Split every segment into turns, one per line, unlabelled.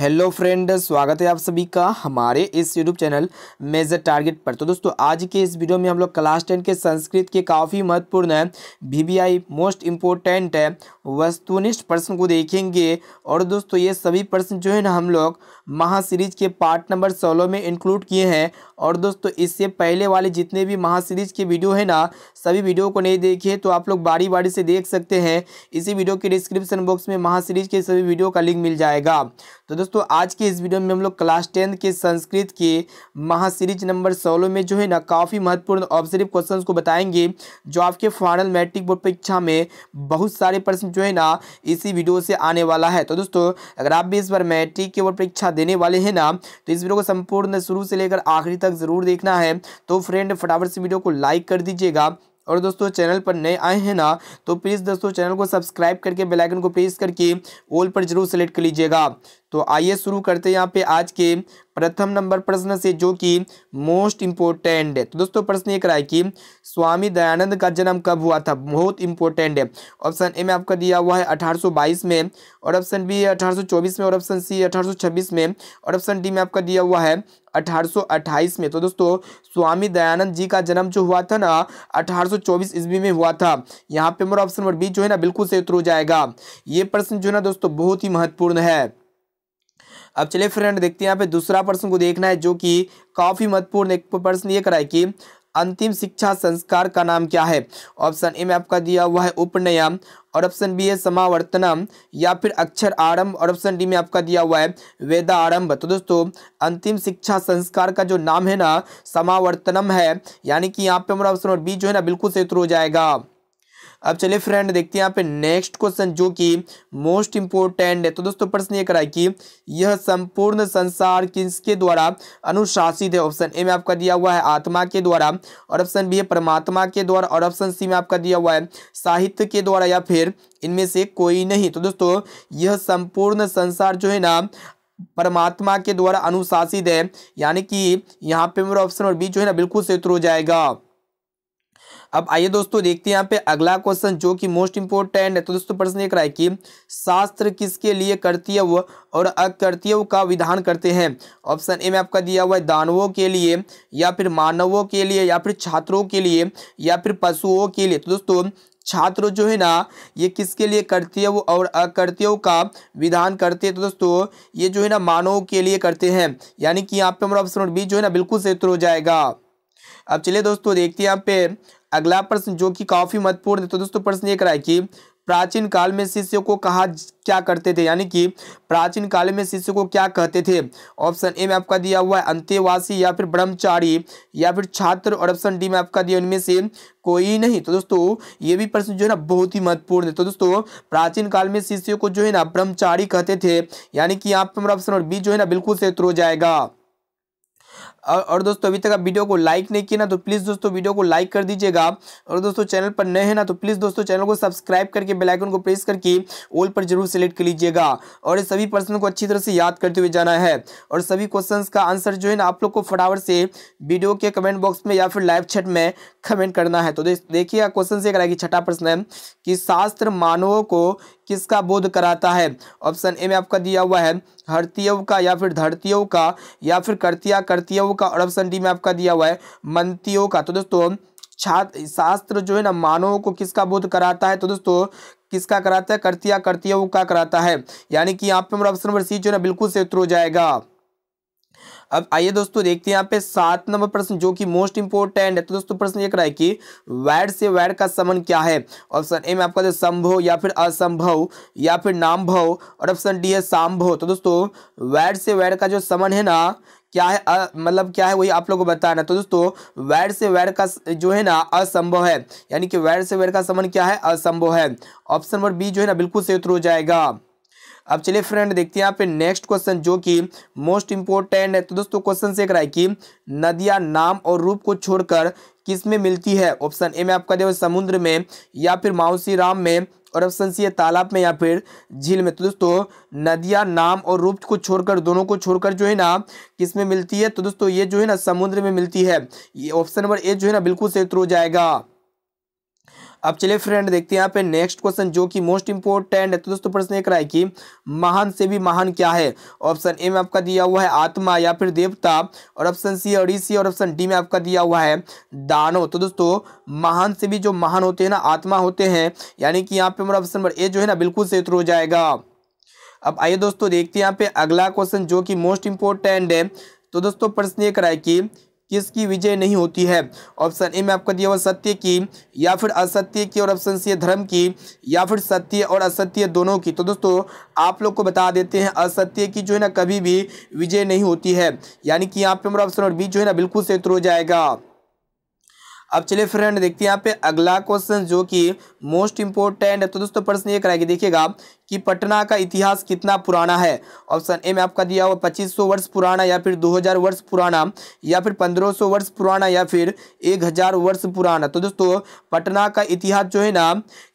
hello friend स्वागत है आप सभी का हमारे इस यूट्यूब चैनल मेजर टारगेट पर तो दोस्तों आज के इस वीडियो में हम लोग क्लास टेन के संस्कृत के काफ़ी महत्वपूर्ण है वीवीआई मोस्ट इम्पोर्टेंट है वस्तुनिष्ठ प्रश्न को देखेंगे और दोस्तों ये सभी प्रश्न जो है ना हम लोग महासीरीज के पार्ट नंबर सोलह में इंक्लूड किए हैं और दोस्तों इससे पहले वाले जितने भी महासीरीज के वीडियो है ना सभी वीडियो को नहीं देखे तो आप लोग बारी बारी से देख सकते हैं इसी वीडियो के डिस्क्रिप्सन बॉक्स में महासीरीज के सभी वीडियो का लिंक मिल जाएगा तो दोस्तों दोस्तों आज के इस वीडियो में हम लोग क्लास टेंथ के संस्कृत के महासीरीज नंबर सोलह में जो है ना काफ़ी महत्वपूर्ण ऑब्जर्व क्वेश्चंस को बताएंगे जो आपके फाइनल मैट्रिक बोर्ड परीक्षा में बहुत सारे प्रश्न जो है ना इसी वीडियो से आने वाला है तो दोस्तों अगर आप भी इस बार मैट्रिक के बोर्ड परीक्षा देने वाले हैं ना तो इस वीडियो को संपूर्ण शुरू से लेकर आखिरी तक ज़रूर देखना है तो फ्रेंड फटाफट से वीडियो को लाइक कर दीजिएगा और दोस्तों चैनल पर नए आए हैं ना तो प्लीज़ दोस्तों चैनल को सब्सक्राइब करके बेल आइकन को प्रेस करके ऑल पर जरूर सेलेक्ट कर लीजिएगा तो आइए शुरू करते हैं यहाँ पे आज के प्रथम नंबर प्रश्न से जो कि मोस्ट इम्पोर्टेंट है तो दोस्तों प्रश्न ये कराए कि स्वामी दयानंद का जन्म कब हुआ था बहुत इंपॉर्टेंट है ऑप्शन ए में आपका दिया हुआ है 1822 में और ऑप्शन बी 1824 में और ऑप्शन सी 1826 में और ऑप्शन डी में आपका दिया हुआ है 1828 में तो दोस्तों स्वामी दयानंद जी का जन्म जो हुआ था ना अठारह ईस्वी में हुआ था यहाँ पे मेरा ऑप्शन नंबर बी जो है ना बिल्कुल से उतर हो जाएगा ये प्रश्न जो है ना दोस्तों बहुत ही महत्वपूर्ण है अब चलिए फ्रेंड देखते हैं यहाँ पे दूसरा प्रश्न को देखना है जो कि काफ़ी महत्वपूर्ण एक प्रश्न ये कराए कि अंतिम शिक्षा संस्कार का नाम क्या है ऑप्शन ए में आपका दिया हुआ है उपनयम और ऑप्शन बी है समावर्तनम या फिर अक्षर आरंभ और ऑप्शन डी में आपका दिया हुआ है वेदा आरंभ तो दोस्तों अंतिम शिक्षा संस्कार का जो नाम है ना समावर्तनम है यानी कि यहाँ पे हमारा ऑप्शन और बी जो है ना बिल्कुल से हो जाएगा अब चलिए फ्रेंड देखते हैं यहाँ पे नेक्स्ट क्वेश्चन जो कि मोस्ट इंपोर्टेंट है तो दोस्तों प्रश्न ये करा कि यह संपूर्ण संसार किसके द्वारा अनुशासित है ऑप्शन ए में आपका दिया हुआ है आत्मा के द्वारा और ऑप्शन बी है परमात्मा के द्वारा और ऑप्शन सी में आपका दिया हुआ है साहित्य के द्वारा या फिर इनमें से कोई नहीं तो दोस्तों यह संपूर्ण संसार जो है ना परमात्मा के द्वारा अनुशासित है यानी कि यहाँ पे मेरा ऑप्शन और बी जो है ना बिल्कुल सेतु हो जाएगा अब आइए दोस्तों देखते हैं यहाँ पे अगला क्वेश्चन जो कि मोस्ट इंपोर्टेंट है तो दोस्तों प्रश्न एक रहा है कि शास्त्र किसके लिए कर्तव्य और अकर्तीय का विधान करते हैं ऑप्शन ए में आपका दिया हुआ है दानवों के लिए या फिर मानवों के लिए या फिर छात्रों के लिए या फिर पशुओं के लिए तो दोस्तों छात्र जो है ना ये किसके लिए कर्तव्य और अकर्तव्यों का विधान करते हैं तो दोस्तों ये जो है ना मानव के लिए करते हैं यानी कि यहाँ पे हमारा ऑप्शन बी जो है ना बिल्कुल सही उत्तर हो जाएगा अब चलिए दोस्तों देखते हैं यहाँ पे अगला प्रश्न जो कि काफ़ी महत्वपूर्ण है तो दोस्तों प्रश्न ये करा है कि प्राचीन काल में शिष्य को कहा क्या करते थे यानी कि प्राचीन काल में शिष्य को क्या कहते थे ऑप्शन ए में आपका दिया हुआ है अंत्यवासी या फिर ब्रह्मचारी या फिर छात्र और ऑप्शन डी में आपका दिया उनमें से कोई नहीं तो दोस्तों ये भी प्रश्न जो है ना बहुत ही महत्वपूर्ण है तो दोस्तों प्राचीन काल में शिष्यों को जो है ना ब्रह्मचारी कहते थे यानी कि यहाँ पर ऑप्शन और बी जो है ना बिल्कुल से उतर हो जाएगा और दोस्तों अभी तक आप वीडियो को लाइक नहीं किया ना तो प्लीज़ दोस्तों वीडियो को लाइक कर दीजिएगा और दोस्तों चैनल पर नए हैं ना तो प्लीज़ दोस्तों चैनल को सब्सक्राइब करके बेलाइकन को प्रेस करके ऑल पर जरूर सेलेक्ट कर लीजिएगा और सभी पर्सन को अच्छी तरह से याद करते हुए जाना है और सभी क्वेश्चन का आंसर जो है ना आप लोग को फटाफट से वीडियो के कमेंट बॉक्स में या फिर लाइव चैट में कमेंट करना है तो देखिएगा क्वेश्चन से कराएगी छठा प्रश्न है कि शास्त्र मानवों को किसका बोध कराता है ऑप्शन ए में आपका दिया हुआ है हरतियव का या फिर धरतियों का या फिर करतिया करतियों का और ऑप्शन डी में आपका दिया हुआ है मंतियों का तो दोस्तों छात्र शास्त्र जो है ना मानवों को किसका बोध कराता है तो दोस्तों किसका कराता है करतिया करतियों का कराता है यानी कि यहाँ पे ऑप्शन नंबर सी जो है ना बिल्कुल से उत्तर हो जाएगा अब आइए दोस्तों देखते हैं यहाँ पे सात नंबर प्रश्न जो कि मोस्ट इंपोर्टेंट है तो दोस्तों प्रश्न एक रहा है कि वैड से वैड का समन क्या है ऑप्शन ए में आपका जो संभव या फिर असंभव या फिर भव और ऑप्शन डी है सांभव तो दोस्तों वैड से वैड का जो समन है ना क्या है आ, मतलब क्या है वही आप लोगों को बताना तो दोस्तों वैर से वैर का जो है ना असंभव है यानी कि वैर से वैर का समन क्या है असंभव है ऑप्शन नंबर बी जो है ना बिल्कुल सही उत्तर हो जाएगा अब चलिए फ्रेंड देखते हैं यहाँ पे नेक्स्ट क्वेश्चन जो कि मोस्ट इंपोर्टेंट है तो दोस्तों क्वेश्चन से कराए कि नदियाँ नाम और रूप को छोड़कर किस में मिलती है ऑप्शन ए में आपका देव समुद्र में या फिर माउसी राम में और ऑप्शन सी है तालाब में या फिर झील में तो दोस्तों नदियाँ नाम और रूप को छोड़कर दोनों को छोड़कर जो है ना किस में मिलती है तो दोस्तों ये जो है ना समुद्र में मिलती है ये ऑप्शन नंबर ए जो है ना बिल्कुल सही उत्तर हो जाएगा अब चलिए फ्रेंड देखते हैं यहाँ पे नेक्स्ट क्वेश्चन जो कि मोस्ट इंपोर्टेंट है तो दोस्तों प्रश्न एक रहा है कि महान से भी महान क्या है ऑप्शन ए में आपका दिया हुआ है आत्मा या फिर देवता और ऑप्शन सी और ईसी और ऑप्शन डी में आपका दिया हुआ है दानव तो दोस्तों महान से भी जो महान होते हैं ना आत्मा होते हैं यानी कि यहाँ पे हमारा ऑप्शन नंबर ए जो है ना बिल्कुल से हो जाएगा अब आइए दोस्तों देखते हैं यहाँ पे अगला क्वेश्चन जो कि मोस्ट इंपोर्टेंट है तो दोस्तों प्रश्न ये कराए कि किसकी विजय नहीं होती है ऑप्शन ए में आपका दिया हुआ सत्य की या फिर असत्य की और ऑप्शन सी धर्म की या फिर सत्य और असत्य दोनों की तो दोस्तों आप लोग को बता देते हैं असत्य की जो है ना कभी भी विजय नहीं होती है यानी कि यहाँ पे हमारा ऑप्शन और बी जो है ना बिल्कुल से हो जाएगा अब चलिए फ्रेंड देखते हैं यहाँ पे अगला क्वेश्चन जो कि मोस्ट इंपोर्टेंट है तो दोस्तों प्रश्न ये कराएगी देखिएगा कि पटना का इतिहास कितना पुराना है ऑप्शन ए में आपका दिया हुआ 2500 वर्ष पुराना या फिर 2000 वर्ष पुराना या फिर 1500 वर्ष पुराना या फिर 1000 वर्ष पुराना तो दोस्तों पटना का इतिहास जो है ना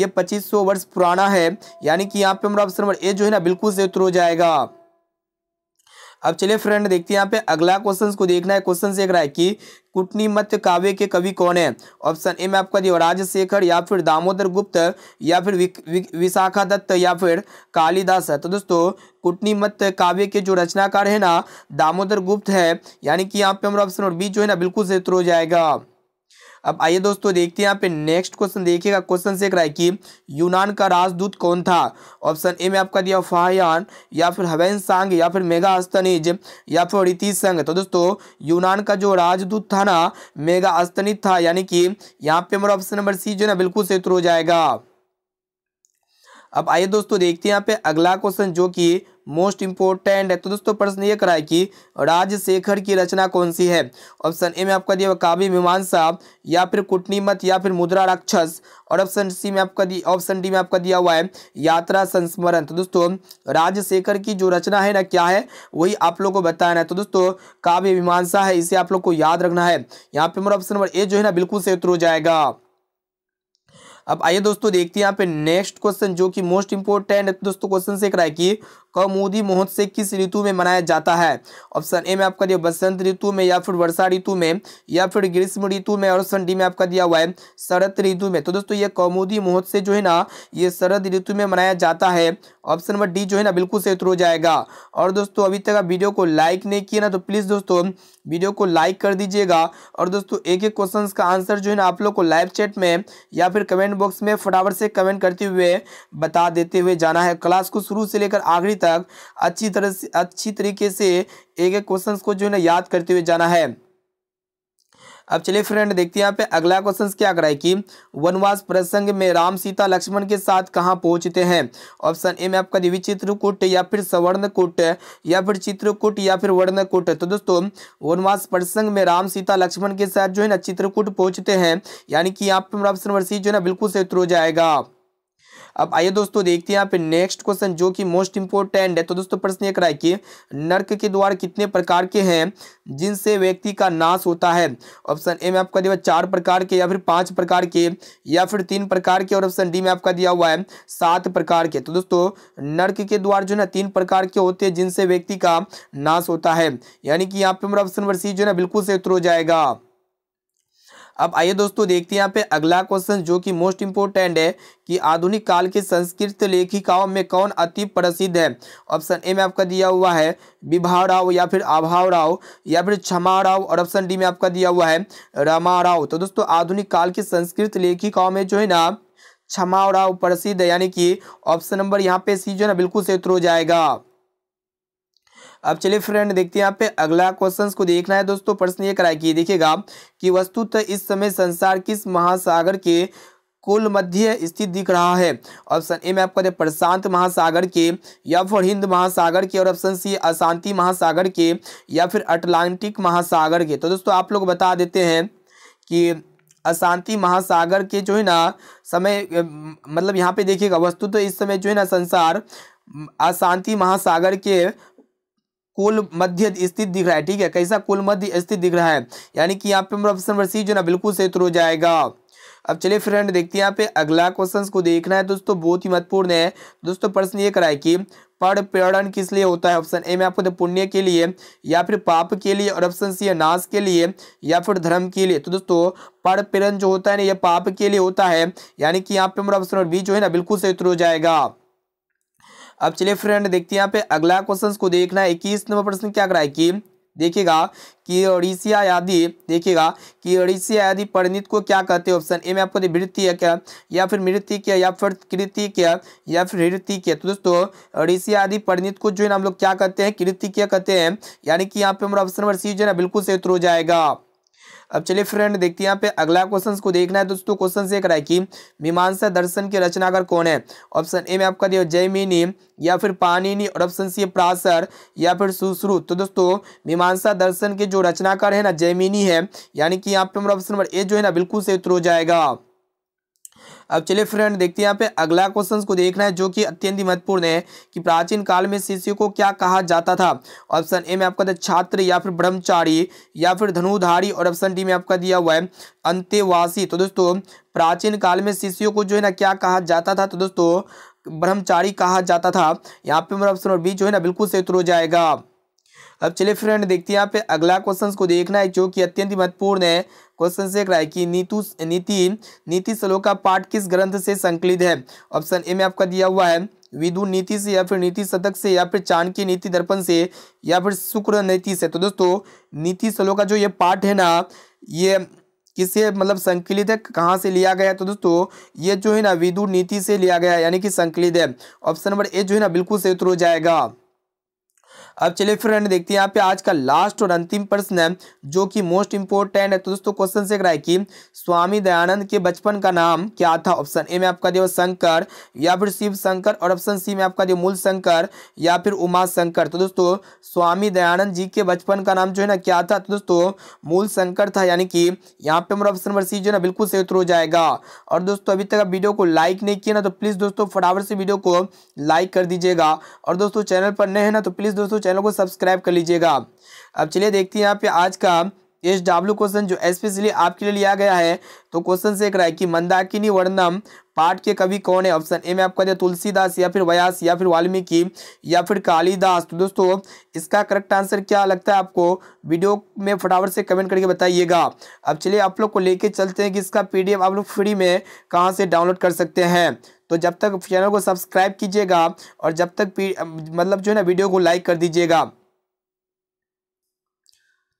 ये 2500 वर्ष पुराना है यानी कि यहाँ पे हमारा ऑप्शन नंबर ए जो है ना बिल्कुल से उतर हो जाएगा अब चलिए फ्रेंड देखते हैं यहाँ पे अगला क्वेश्चन को देखना है क्वेश्चन देख रहा है कि कुटनी मत काव्य के कवि कौन है ऑप्शन ए में आपका दिया शेखर या फिर दामोदर गुप्त या फिर विशाखा दत्त या फिर कालिदास है तो दोस्तों कुटनी मत काव्य के जो रचनाकार है ना दामोदर गुप्त है यानी कि यहाँ पे हमारा ऑप्शन और बी जो है ना बिल्कुल से हो जाएगा अब आइए दोस्तों देखते हैं यहाँ पे नेक्स्ट क्वेश्चन देखिएगा क्वेश्चन से कराए कि यूनान का राजदूत कौन था ऑप्शन ए में आपका दिया फाहयान या फिर हवेन सांग या फिर मेगा अस्तनीज या फिर रितीश संघ तो दोस्तों यूनान का जो राजदूत था ना मेगा अस्तनीज था यानी कि यहाँ पे हमारा ऑप्शन नंबर सी जो है ना बिल्कुल से उत्तर हो जाएगा अब आइए दोस्तों देखते हैं यहाँ पे अगला क्वेश्चन जो कि मोस्ट इंपोर्टेंट है तो दोस्तों प्रश्न ये करा है कि राजशेखर की रचना कौन सी है ऑप्शन ए में आपका दिया हुआ काव्य मीमांसा या फिर कुटनी मत या फिर मुद्रा राक्षस और ऑप्शन सी में आपका दिया ऑप्शन डी में आपका दिया हुआ है यात्रा संस्मरण तो दोस्तों राजशेखर की जो रचना है ना क्या है वही आप लोग को बताना है तो दोस्तों काव्य मीमांसा है इसे आप लोग को याद रखना है यहाँ पे मेरा ऑप्शन नंबर ए जो है ना बिल्कुल से उतर हो जाएगा अब आइए दोस्तों देखते हैं यहाँ पे नेक्स्ट क्वेश्चन जो कि मोस्ट तो इंपोर्टेंट दोस्तों क्वेश्चन से कराए कि कौमुदी महोत्सव किस ऋतु में मनाया जाता है ऑप्शन ए में आपका दिया बसंत ऋतु में या फिर वर्षा ऋतु में या फिर ग्रीष्म ऋतु में और ऑप्शन डी में आपका दिया हुआ है शरद ऋतु में तो दोस्तों ये कौमुदी महोत्सव जो है ना ये शरद ऋतु में मनाया जाता है ऑप्शन नंबर डी जो है ना बिल्कुल सही उत्तर हो जाएगा और दोस्तों अभी तक आप वीडियो को लाइक नहीं किया ना तो प्लीज़ दोस्तों वीडियो को लाइक कर दीजिएगा और दोस्तों एक एक क्वेश्चंस का आंसर जो है ना आप लोग को लाइव चैट में या फिर कमेंट बॉक्स में फटाफट से कमेंट करते हुए बता देते हुए जाना है क्लास को शुरू से लेकर आखिरी तक तक अच्छी तरह से अच्छी तरीके से एक एक क्वेश्चन को जो है ना याद करते हुए जाना है अब चलिए फ्रेंड देखते हैं यहाँ पे अगला क्वेश्चन क्या कर रहा है कि वनवास प्रसंग में राम सीता लक्ष्मण के साथ कहाँ पहुँचते हैं ऑप्शन ए में आपका देवी चित्रकूट या फिर सवर्णकूट या फिर चित्रकूट या फिर वर्णकूट तो दोस्तों वनवास प्रसंग में राम सीता लक्ष्मण के साथ जो है ना चित्रकूट पहुँचते हैं यानी कि यहाँ पे ऑप्शन नंबर सी जो है ना बिल्कुल से उतर हो जाएगा अब आइए दोस्तों देखते हैं यहाँ पे नेक्स्ट क्वेश्चन जो कि मोस्ट इंपोर्टेंट है तो दोस्तों प्रश्न ये कराए कि नर्क के द्वार कितने प्रकार के हैं जिनसे व्यक्ति का नाश होता है ऑप्शन ए में आपका दिया चार प्रकार के या फिर पांच प्रकार के या फिर तीन प्रकार के और ऑप्शन डी में आपका दिया हुआ है सात प्रकार के तो दोस्तों नर्क के द्वार जो है तीन प्रकार के होते हैं जिनसे व्यक्ति का नाश होता है यानी कि यहाँ पे मेरा ऑप्शन नंबर सी जो है ना बिल्कुल से उत्तर हो जाएगा अब आइए दोस्तों देखते हैं यहाँ पे अगला क्वेश्चन जो कि मोस्ट इंपोर्टेंट है कि आधुनिक काल के संस्कृत लेखिकाओं में कौन अति प्रसिद्ध है ऑप्शन ए में आपका दिया हुआ है विभा राव या फिर अभाव राव या फिर क्षमा राव और ऑप्शन डी में आपका दिया हुआ है रमा राव तो दोस्तों आधुनिक काल के संस्कृत लेखिकाओं में जो है ना क्षमा राव प्रसिद्ध यानी कि ऑप्शन नंबर यहाँ पे सी जो है ना बिल्कुल से उतर हो जाएगा अब चलिए फ्रेंड देखते हैं पे अगला क्वेश्चन को देखना है दोस्तों प्रश्न ये कराया कि देखिएगा कि वस्तुतः इस समय संसार किस महासागर के कुल मध्य स्थित दिख रहा है ऑप्शन ए में आपको दे प्रशांत महासागर के या फिर हिंद महासागर के और ऑप्शन सी अशांति महासागर के या फिर अटलांटिक महासागर के तो दोस्तों आप लोग बता देते हैं कि अशांति महासागर के जो है ना समय मतलब यहाँ पे देखिएगा वस्तु तो इस समय जो है ना संसार अशांति महासागर के कुल मध्य स्थित दिख रहा है ठीक है कैसा कुल मध्य स्थित दिख रहा है यानी कि यहाँ पे ऑप्शन नंबर सी जो ना बिल्कुल सही हो जाएगा अब चलिए फ्रेंड देखते हैं यहाँ पे अगला क्वेश्चन को देखना है दोस्तों बहुत ही महत्वपूर्ण है दोस्तों प्रश्न ये कराए कि पढ़ प्रेरण किस लिए होता है ऑप्शन ए में आपको तो पुण्य के लिए या फिर पाप के लिए और ऑप्शन सी है नाश के लिए या फिर धर्म के लिए तो दोस्तों पढ़ प्रेरण जो होता है ना यह पाप के लिए होता है यानी कि यहाँ पे हमारा ऑप्शन बी जो है ना बिल्कुल सही उत्तर हो जाएगा अब चलिए फ्रेंड देखते हैं यहाँ पे अगला क्वेश्चन को देखना है इक्कीस नंबर प्रश्न क्या कराए कि देखिएगा कि ओडिशिया आदि देखिएगा कि ओडिशिया आदि परिणित को क्या कहते हैं ऑप्शन ए में आपको वृत्तीय क्या या फिर मृतिक या फिर कृतिक या फिर हृतिक तो दोस्तों ओडिशिया आदि परिणित को जो है हम लोग क्या कहते हैं कृतिक कहते हैं यानी कि यहाँ पे हमारा ऑप्शन नंबर सी जो है ना बिल्कुल सही उत्तर हो जाएगा अब चलिए फ्रेंड देखते हैं यहाँ पे अगला क्वेश्चन को देखना है दोस्तों क्वेश्चन रहा है कि मीमांसा दर्शन के रचनाकार कौन है ऑप्शन ए में आपका दिया जयमिनी या फिर पानिनी और ऑप्शन सी प्रासर या फिर सुश्रुत तो दोस्तों मीमांसा दर्शन के जो रचनाकार है ना जयमिनी है यानी कि यहाँ पे हमारा ऑप्शन नंबर ए जो है ना बिल्कुल से उत्तर हो जाएगा अब चलिए फ्रेंड देखते हैं यहाँ पे अगला क्वेश्चन को देखना है जो कि अत्यंत महत्वपूर्ण है कि प्राचीन काल में शिष्य को क्या कहा जाता था ऑप्शन ए में आपका था छात्र या फिर ब्रह्मचारी या फिर धनुधारी और ऑप्शन डी में आपका दिया हुआ है अंत्यवासी तो दोस्तों प्राचीन काल में शिष्यों को जो है ना क्या कहा जाता था तो दोस्तों ब्रह्मचारी कहा जाता था यहाँ पे मेरा ऑप्शन और बी जो है ना बिल्कुल से उतर जाएगा अब चलिए फ्रेंड देखते हैं यहाँ पे अगला क्वेश्चन को देखना है जो कि अत्यंत महत्वपूर्ण है क्वेश्चन से है कि नीतु नीति नीति सलो का पाठ किस ग्रंथ से संकलित है ऑप्शन ए में आपका दिया हुआ है विदु नीति से या फिर नीति शतक से या फिर चाणक्य नीति दर्पण से या फिर शुक्र नीति से तो दोस्तों नीति सलो का जो ये पाठ है ना ये किसे मतलब संकलित है कहाँ से लिया गया है तो दोस्तों ये जो है ना विदु नीति से लिया गया है यानी कि संकलित है ऑप्शन नंबर ए जो है ना बिल्कुल सही उत्तर हो जाएगा अब चलिए फिर देखते हैं यहाँ पे आज का लास्ट और अंतिम प्रश्न है जो कि मोस्ट इंपोर्टेंट है तो दोस्तों क्वेश्चन से रहा है कि स्वामी दयानंद के बचपन का नाम क्या था ऑप्शन ए में आपका दिया शंकर या फिर शिव शंकर और ऑप्शन सी में आपका दिया मूल शंकर या फिर उमा शंकर तो दोस्तों स्वामी दयानंद जी के बचपन का नाम जो है ना क्या था तो दोस्तों मूल शंकर था यानी कि यहाँ पे हमारा ऑप्शन नंबर सी जो है ना बिल्कुल सही उत्तर हो जाएगा और दोस्तों अभी तक आप वीडियो को लाइक नहीं किया ना तो प्लीज़ दोस्तों फटाफट से वीडियो को लाइक कर दीजिएगा और दोस्तों चैनल पर नए हैं ना तो प्लीज़ दोस्तों चैनल को सब्सक्राइब कर लीजिएगा अब चलिए देखते हैं यहाँ पे आज का एच डब्ल्यू क्वेश्चन जो स्पेशली आपके लिए लिया गया है तो क्वेश्चन से एक रहा है कि मंदाकिनी वर्णम पाठ के कवि कौन है ऑप्शन ए में आपका दिया तुलसीदास या फिर व्यास या फिर वाल्मीकि या फिर कालिदास तो दोस्तों इसका करेक्ट आंसर क्या लगता है आपको वीडियो में फटाफट से कमेंट करके बताइएगा अब चलिए आप लोग को लेके चलते हैं कि इसका पी आप लोग फ्री में कहाँ से डाउनलोड कर सकते हैं तो जब तक चैनल को सब्सक्राइब कीजिएगा और जब तक मतलब जो है ना वीडियो को लाइक कर दीजिएगा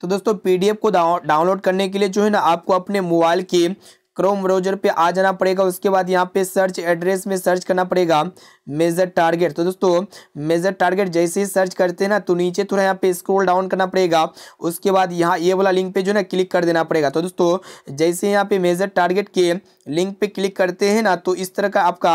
तो दोस्तों पीडीएफ को डाउनलोड करने के लिए जो है ना आपको अपने मोबाइल के क्रोम ब्राउजर पे आ जाना पड़ेगा उसके बाद यहाँ पे सर्च एड्रेस में सर्च करना पड़ेगा मेजर टारगेट तो दोस्तों मेजर टारगेट जैसे ही सर्च करते हैं ना तो नीचे थोड़ा यहाँ पे स्क्रॉल डाउन करना पड़ेगा उसके बाद यहाँ ये वाला लिंक पे जो है ना क्लिक कर देना पड़ेगा तो दोस्तों जैसे यहाँ पे मेजर टारगेट के लिंक पे क्लिक करते हैं ना तो इस तरह का आपका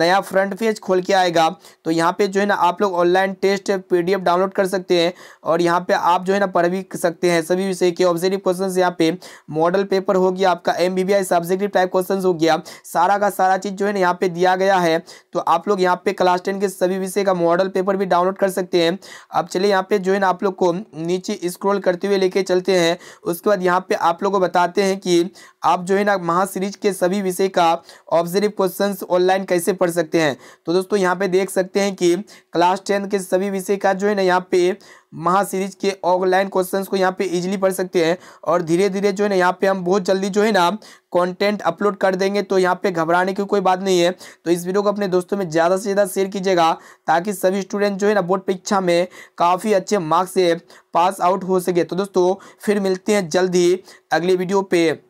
नया फ्रंट पेज खोल के आएगा तो यहाँ पे जो है ना आप लोग ऑनलाइन टेस्ट पीडीएफ डाउनलोड कर सकते हैं और यहाँ पे आप जो है ना पढ़ भी सकते हैं सभी विषय के ऑब्जेक्टिव क्वेश्चन यहाँ पे मॉडल पेपर हो गया आपका एम सब्जेक्टिव टाइप क्वेश्चन हो गया सारा का सारा चीज़ जो है ना यहाँ पर दिया गया है तो आप लोग यहाँ पर क्लास टेन के सभी विषय का मॉडल पेपर भी डाउनलोड कर सकते हैं अब चलिए यहाँ पर जो है ना आप लोग को नीचे स्क्रोल करते हुए लेके चलते हैं उसके बाद यहाँ पर आप लोग को बताते हैं कि आप जो है ना महासीरीज के सभी विषय का ऑब्जर्व क्वेश्चन ऑनलाइन कैसे पढ़ सकते हैं तो दोस्तों यहाँ पे देख सकते हैं कि क्लास टेन के सभी विषय का जो है ना यहाँ पे महासीरीज के ऑनलाइन क्वेश्चंस को यहाँ पे इजीली पढ़ सकते हैं और धीरे धीरे जो है ना यहाँ पे हम बहुत जल्दी जो है ना कंटेंट अपलोड कर देंगे तो यहाँ पे घबराने की कोई बात नहीं है तो इस वीडियो को अपने दोस्तों में ज़्यादा से ज़्यादा शेयर कीजिएगा ताकि सभी स्टूडेंट जो है ना बोर्ड परीक्षा में काफ़ी अच्छे मार्क्स से पास आउट हो सके तो दोस्तों फिर मिलते हैं जल्द ही अगले वीडियो पर